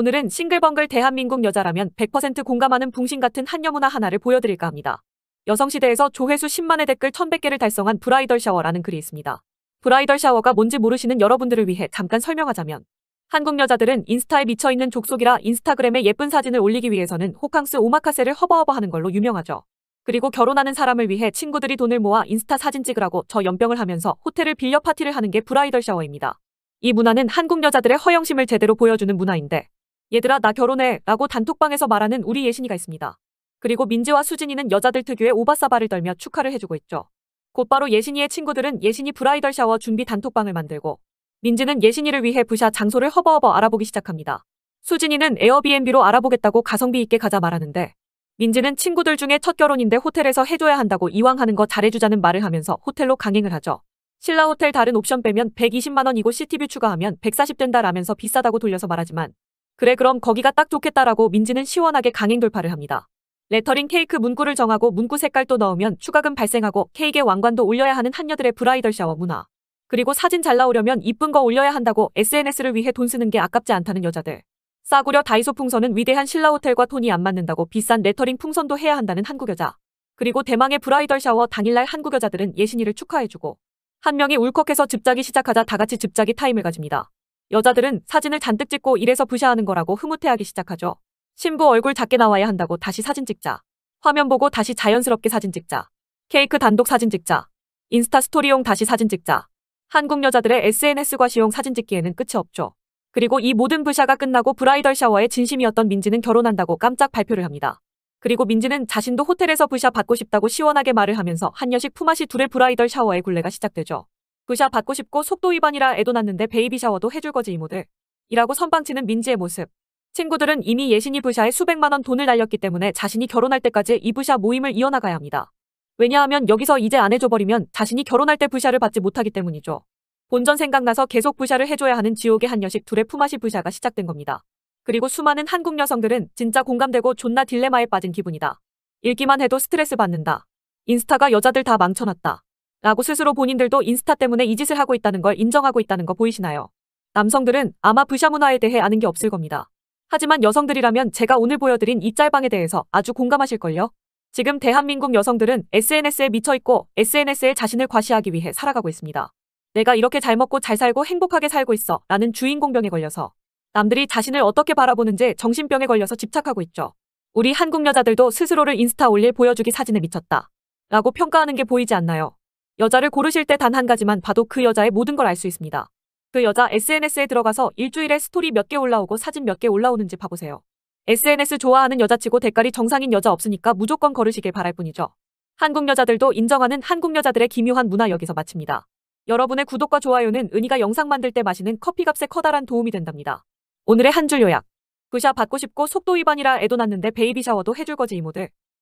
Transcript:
오늘은 싱글벙글 대한민국 여자라면 100% 공감하는 붕신 같은 한여문화 하나를 보여드릴까 합니다. 여성시대에서 조회수 10만의 댓글 1100개를 달성한 브라이덜 샤워라는 글이 있습니다. 브라이덜 샤워가 뭔지 모르시는 여러분들을 위해 잠깐 설명하자면 한국 여자들은 인스타에 미쳐있는 족속이라 인스타그램에 예쁜 사진을 올리기 위해서는 호캉스 오마카세를 허버허버하는 걸로 유명하죠. 그리고 결혼하는 사람을 위해 친구들이 돈을 모아 인스타 사진 찍으라고 저 연병을 하면서 호텔을 빌려 파티를 하는 게 브라이덜 샤워입니다. 이 문화는 한국 여자들의 허영심을 제대로 보여주는 문화인데 얘들아 나 결혼해 라고 단톡방에서 말하는 우리 예신이가 있습니다. 그리고 민지와 수진이는 여자들 특유의 오바사바를 떨며 축하를 해주고 있죠. 곧바로 예신이의 친구들은 예신이 브라이덜 샤워 준비 단톡방을 만들고 민지는 예신이를 위해 부샤 장소를 허버허버 알아보기 시작합니다. 수진이는 에어비앤비로 알아보겠다고 가성비 있게 가자 말하는데 민지는 친구들 중에 첫 결혼인데 호텔에서 해줘야 한다고 이왕 하는 거 잘해주자는 말을 하면서 호텔로 강행을 하죠. 신라 호텔 다른 옵션 빼면 120만원이고 시티뷰 추가하면 140 된다라면서 비싸다고 돌려서 말하지만 그래 그럼 거기가 딱 좋겠다라고 민지는 시원하게 강행 돌파를 합니다. 레터링 케이크 문구를 정하고 문구 색깔도 넣으면 추가금 발생하고 케이크의 왕관도 올려야 하는 한녀들의 브라이덜 샤워 문화. 그리고 사진 잘 나오려면 이쁜 거 올려야 한다고 SNS를 위해 돈 쓰는 게 아깝지 않다는 여자들. 싸구려 다이소 풍선은 위대한 신라 호텔과 톤이 안 맞는다고 비싼 레터링 풍선도 해야 한다는 한국 여자. 그리고 대망의 브라이덜 샤워 당일날 한국 여자들은 예신이를 축하해주고 한 명이 울컥해서 집자기 시작하자 다 같이 집자기 타임을 가집니다. 여자들은 사진을 잔뜩 찍고 이래서 부샤하는 거라고 흐뭇해하기 시작하죠. 신부 얼굴 작게 나와야 한다고 다시 사진 찍자. 화면 보고 다시 자연스럽게 사진 찍자. 케이크 단독 사진 찍자. 인스타 스토리용 다시 사진 찍자. 한국 여자들의 SNS과 시용 사진 찍기에는 끝이 없죠. 그리고 이 모든 부샤가 끝나고 브라이덜 샤워에 진심이었던 민지는 결혼한다고 깜짝 발표를 합니다. 그리고 민지는 자신도 호텔에서 부샤 받고 싶다고 시원하게 말을 하면서 한여식 품앗이 둘의 브라이덜 샤워의 굴레가 시작되죠. 그샤 받고 싶고 속도 위반이라 애도 났는데 베이비 샤워도 해줄 거지 이모들. 이라고 선방치는 민지의 모습. 친구들은 이미 예신이 부샤에 수백만 원 돈을 날렸기 때문에 자신이 결혼할 때까지 이 부샤 모임을 이어나가야 합니다. 왜냐하면 여기서 이제 안 해줘버리면 자신이 결혼할 때 부샤를 받지 못하기 때문이죠. 본전 생각나서 계속 부샤를 해줘야 하는 지옥의 한 여식 둘의 품앗이 부샤가 시작된 겁니다. 그리고 수많은 한국 여성들은 진짜 공감되고 존나 딜레마에 빠진 기분이다. 읽기만 해도 스트레스 받는다. 인스타가 여자들 다 망쳐놨다. 라고 스스로 본인들도 인스타 때문에 이 짓을 하고 있다는 걸 인정하고 있다는 거 보이시나요? 남성들은 아마 부샤 문화에 대해 아는 게 없을 겁니다. 하지만 여성들이라면 제가 오늘 보여드린 이 짤방에 대해서 아주 공감하실걸요? 지금 대한민국 여성들은 SNS에 미쳐있고 SNS에 자신을 과시하기 위해 살아가고 있습니다. 내가 이렇게 잘 먹고 잘 살고 행복하게 살고 있어 라는 주인공병에 걸려서 남들이 자신을 어떻게 바라보는지 정신병에 걸려서 집착하고 있죠. 우리 한국 여자들도 스스로를 인스타 올릴 보여주기 사진에 미쳤다 라고 평가하는 게 보이지 않나요? 여자를 고르실 때 단 한 가지만 봐도 그 여자의 모든 걸 알 수 있습니다. 그 여자 SNS에 들어가서 일주일에 스토리 몇 개 올라오고 사진 몇 개 올라오는지 봐보세요. SNS 좋아하는 여자치고 대가리 정상인 여자 없으니까 무조건 거르시길 바랄 뿐이죠. 한국 여자들도 인정하는 한국 여자들의 기묘한 문화 여기서 마칩니다. 여러분의 구독과 좋아요는 은희가 영상 만들 때 마시는 커피값에 커다란 도움이 된답니다. 오늘의 한 줄 요약. 부샤 그 받고 싶고 속도 위반이라 애도 났는데 베이비 샤워도 해줄 거지 이모들.